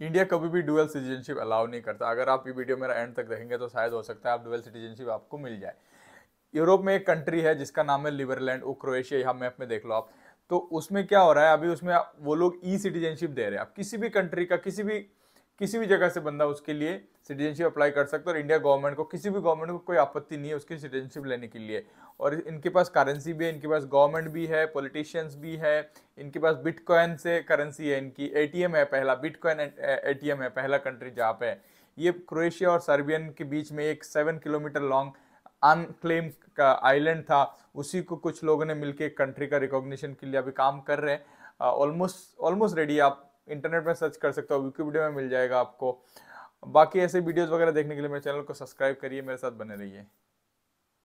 India कभी भी dual citizenship allow नहीं करता अगर आप ये वीडियो मेरा एंड तक देखेंगे तो शायद हो सकता है आप डुअल सिटीजनशिप आपको मिल जाए यूरोप में एक कंट्री है जिसका नाम है लिबरलैंड वो क्रोएशिया यहाँ मैप में देख लो आप तो उसमें क्या हो रहा है अभी उसमें वो लोग ई सिटीजनशिप दे रहे हैं आप किसी भी कंट्री का किसी भी किसी भी जगह से बंदा उसके लिए सिटीजनशिप अप्लाई कर सकता है और इंडिया गवर्नमेंट को किसी भी गवर्नमेंट को कोई आपत्ति नहीं है उसकी सिटीजनशिप लेने के लिए और इनके पास करेंसी भी है इनके पास गवर्नमेंट भी है पॉलिटिशियंस भी है इनके पास बिटकॉइन से करेंसी है इनकी ए है पहला बिटकॉइन एटीएम है पहला कंट्री जहाँ पे ये क्रोएशिया और सर्बियन के बीच में एक सेवन किलोमीटर लॉन्ग अनक्लेम का आइलैंड था उसी को कुछ लोगों ने मिलकर कंट्री का रिकॉग्निशन के लिए अभी काम कर रहे हैं ऑलमोस्ट ऑलमोस्ट रेडी आप इंटरनेट में सर्च कर सकते हो विकीपीडिया में मिल जाएगा आपको बाकी ऐसे वीडियोज़ वगैरह देखने के लिए मेरे चैनल को सब्सक्राइब करिए मेरे साथ बने रहिए